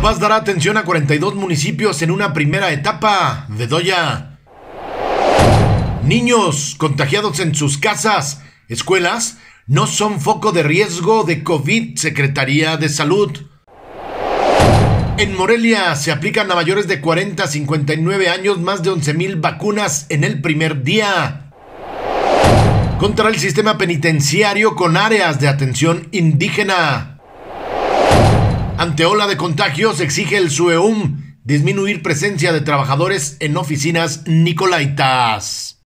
Paz dará atención a 42 municipios en una primera etapa. de doya. Niños contagiados en sus casas, escuelas, no son foco de riesgo de COVID, Secretaría de Salud. En Morelia se aplican a mayores de 40 a 59 años más de 11.000 vacunas en el primer día. Contra el sistema penitenciario con áreas de atención indígena. Ante ola de contagios, exige el SUEUM disminuir presencia de trabajadores en oficinas nicolaitas.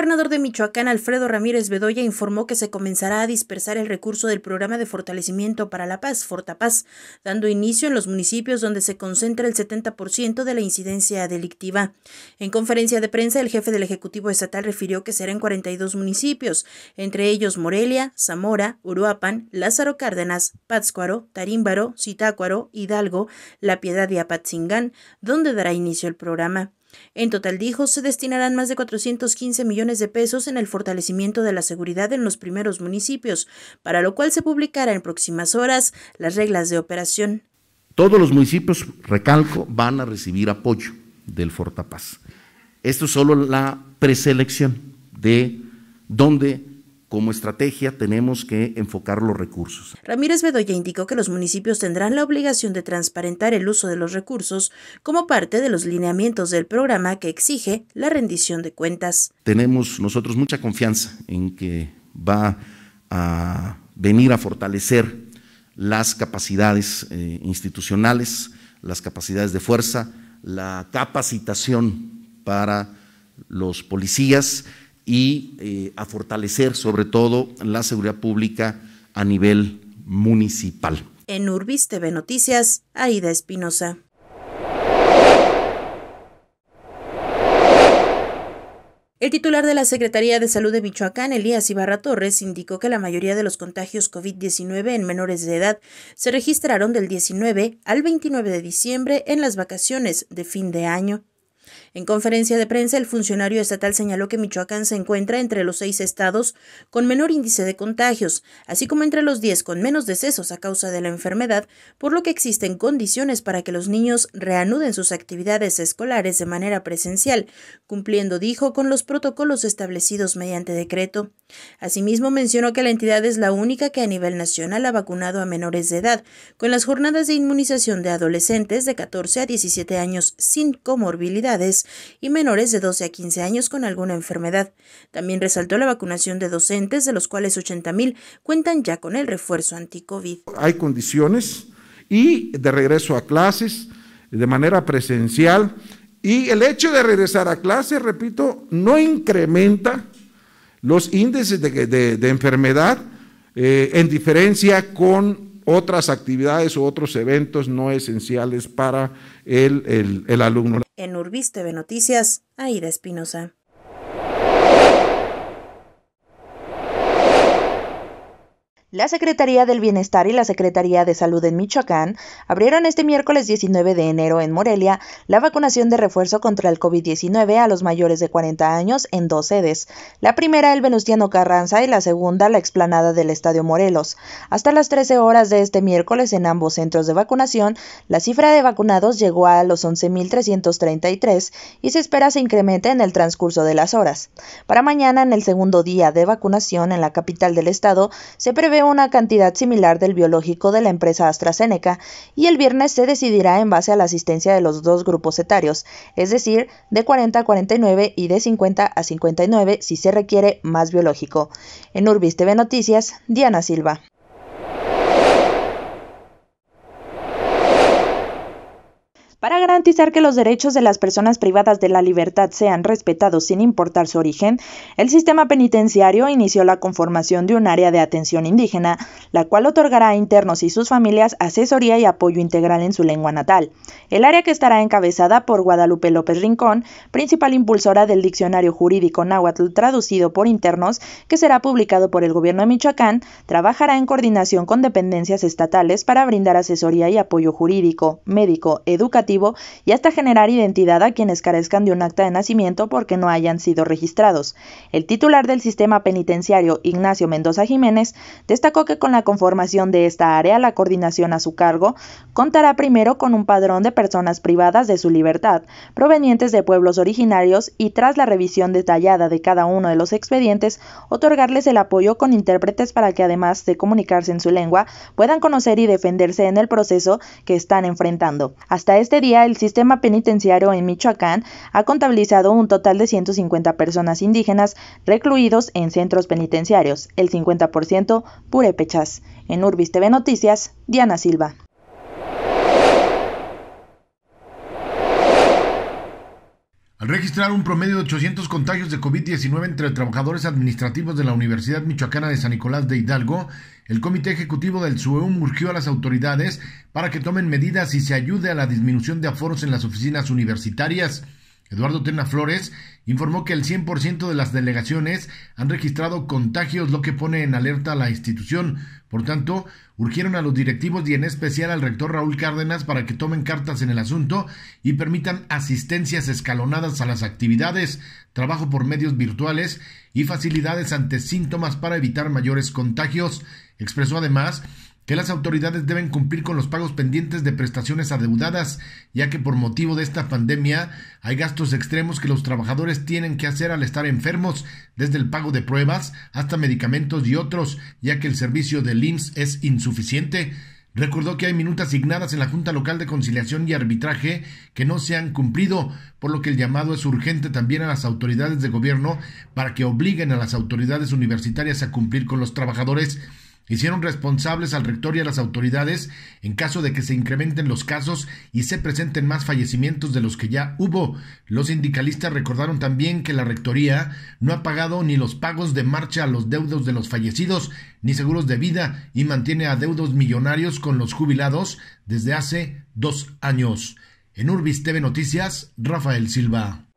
gobernador de Michoacán, Alfredo Ramírez Bedoya, informó que se comenzará a dispersar el recurso del Programa de Fortalecimiento para la Paz, Fortapaz, dando inicio en los municipios donde se concentra el 70% de la incidencia delictiva. En conferencia de prensa, el jefe del Ejecutivo Estatal refirió que serán 42 municipios, entre ellos Morelia, Zamora, Uruapan, Lázaro Cárdenas, Pátzcuaro, Tarímbaro, Zitácuaro, Hidalgo, La Piedad y Apatzingán, donde dará inicio el programa. En total, dijo, se destinarán más de 415 millones de pesos en el fortalecimiento de la seguridad en los primeros municipios, para lo cual se publicarán en próximas horas las reglas de operación. Todos los municipios, recalco, van a recibir apoyo del Fortapaz. Esto es solo la preselección de dónde como estrategia tenemos que enfocar los recursos. Ramírez Bedoya indicó que los municipios tendrán la obligación de transparentar el uso de los recursos como parte de los lineamientos del programa que exige la rendición de cuentas. Tenemos nosotros mucha confianza en que va a venir a fortalecer las capacidades eh, institucionales, las capacidades de fuerza, la capacitación para los policías y eh, a fortalecer sobre todo la seguridad pública a nivel municipal. En Urbis TV Noticias, Aida Espinosa. El titular de la Secretaría de Salud de Michoacán, Elías Ibarra Torres, indicó que la mayoría de los contagios COVID-19 en menores de edad se registraron del 19 al 29 de diciembre en las vacaciones de fin de año. En conferencia de prensa, el funcionario estatal señaló que Michoacán se encuentra entre los seis estados con menor índice de contagios, así como entre los diez con menos decesos a causa de la enfermedad, por lo que existen condiciones para que los niños reanuden sus actividades escolares de manera presencial, cumpliendo, dijo, con los protocolos establecidos mediante decreto. Asimismo, mencionó que la entidad es la única que a nivel nacional ha vacunado a menores de edad, con las jornadas de inmunización de adolescentes de 14 a 17 años sin comorbilidades y menores de 12 a 15 años con alguna enfermedad. También resaltó la vacunación de docentes, de los cuales 80.000 cuentan ya con el refuerzo anticovid. Hay condiciones y de regreso a clases de manera presencial y el hecho de regresar a clases, repito, no incrementa los índices de, enfermedad, eh, en diferencia con otras actividades u otros eventos no esenciales para el, el alumno. En Urbis TV Noticias, Aida Espinosa. La Secretaría del Bienestar y la Secretaría de Salud en Michoacán abrieron este miércoles 19 de enero en Morelia la vacunación de refuerzo contra el COVID-19 a los mayores de 40 años en dos sedes, la primera el Venustiano Carranza y la segunda la explanada del Estadio Morelos. Hasta las 13 horas de este miércoles en ambos centros de vacunación, la cifra de vacunados llegó a los 11.333 y se espera se incremente en el transcurso de las horas. Para mañana, en el segundo día de vacunación en la capital del estado, se prevé una cantidad similar del biológico de la empresa AstraZeneca y el viernes se decidirá en base a la asistencia de los dos grupos etarios, es decir, de 40 a 49 y de 50 a 59 si se requiere más biológico. En Urbis TV Noticias, Diana Silva. Para garantizar que los derechos de las personas privadas de la libertad sean respetados sin importar su origen, el sistema penitenciario inició la conformación de un área de atención indígena, la cual otorgará a internos y sus familias asesoría y apoyo integral en su lengua natal. El área que estará encabezada por Guadalupe López Rincón, principal impulsora del diccionario jurídico náhuatl traducido por internos, que será publicado por el gobierno de Michoacán, trabajará en coordinación con dependencias estatales para brindar asesoría y apoyo jurídico, médico, educativo, y hasta generar identidad a quienes carezcan de un acta de nacimiento porque no hayan sido registrados. El titular del sistema penitenciario, Ignacio Mendoza Jiménez, destacó que con la conformación de esta área, la coordinación a su cargo contará primero con un padrón de personas privadas de su libertad, provenientes de pueblos originarios y tras la revisión detallada de cada uno de los expedientes, otorgarles el apoyo con intérpretes para que además de comunicarse en su lengua, puedan conocer y defenderse en el proceso que están enfrentando. Hasta este el sistema penitenciario en Michoacán ha contabilizado un total de 150 personas indígenas recluidos en centros penitenciarios, el 50% purépechas. En Urbis TV Noticias, Diana Silva. Al registrar un promedio de 800 contagios de COVID-19 entre trabajadores administrativos de la Universidad Michoacana de San Nicolás de Hidalgo, el Comité Ejecutivo del SUEUM urgió a las autoridades para que tomen medidas y se ayude a la disminución de aforos en las oficinas universitarias. Eduardo Tena Flores informó que el 100% de las delegaciones han registrado contagios, lo que pone en alerta a la institución. Por tanto, urgieron a los directivos y en especial al rector Raúl Cárdenas para que tomen cartas en el asunto y permitan asistencias escalonadas a las actividades, trabajo por medios virtuales y facilidades ante síntomas para evitar mayores contagios. Expresó además que las autoridades deben cumplir con los pagos pendientes de prestaciones adeudadas, ya que por motivo de esta pandemia hay gastos extremos que los trabajadores tienen que hacer al estar enfermos, desde el pago de pruebas hasta medicamentos y otros, ya que el servicio del IMSS es insuficiente. Recordó que hay minutas asignadas en la Junta Local de Conciliación y Arbitraje que no se han cumplido, por lo que el llamado es urgente también a las autoridades de gobierno para que obliguen a las autoridades universitarias a cumplir con los trabajadores Hicieron responsables al rector y a las autoridades en caso de que se incrementen los casos y se presenten más fallecimientos de los que ya hubo. Los sindicalistas recordaron también que la rectoría no ha pagado ni los pagos de marcha a los deudos de los fallecidos ni seguros de vida y mantiene a deudos millonarios con los jubilados desde hace dos años. En Urbis TV Noticias, Rafael Silva.